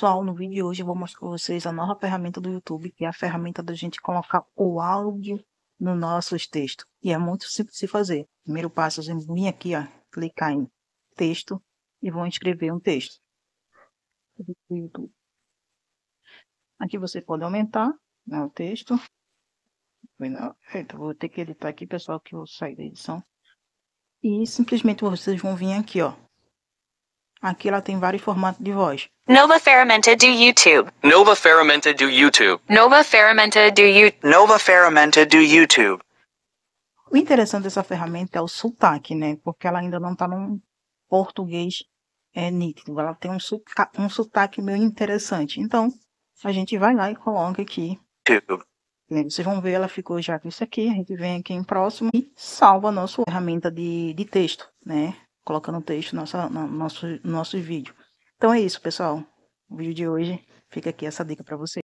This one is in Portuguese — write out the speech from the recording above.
pessoal, no vídeo de hoje eu vou mostrar para vocês a nova ferramenta do YouTube, que é a ferramenta da gente colocar o áudio nos nossos textos. E é muito simples de fazer. Primeiro passo, eu vim aqui, ó, clicar em texto e vou escrever um texto. Aqui você pode aumentar né, o texto. Eita, vou ter que editar aqui, pessoal, que eu saí da edição. E simplesmente vocês vão vir aqui, ó, Aqui ela tem vários formatos de voz. Nova Ferramenta do YouTube. Nova Ferramenta do YouTube. Nova Ferramenta do YouTube. Nova Ferramenta do YouTube. O interessante dessa ferramenta é o sotaque, né? Porque ela ainda não está num português é, nítido. Ela tem um, sotaque, um sotaque meio interessante. Então, a gente vai lá e coloca aqui. YouTube. Né? Vocês vão ver, ela ficou já com isso aqui. A gente vem aqui em próximo e salva a nossa ferramenta de, de texto, né? colocando texto no nosso, no nosso, no nosso vídeo. Então é isso, pessoal. O vídeo de hoje fica aqui essa dica para vocês.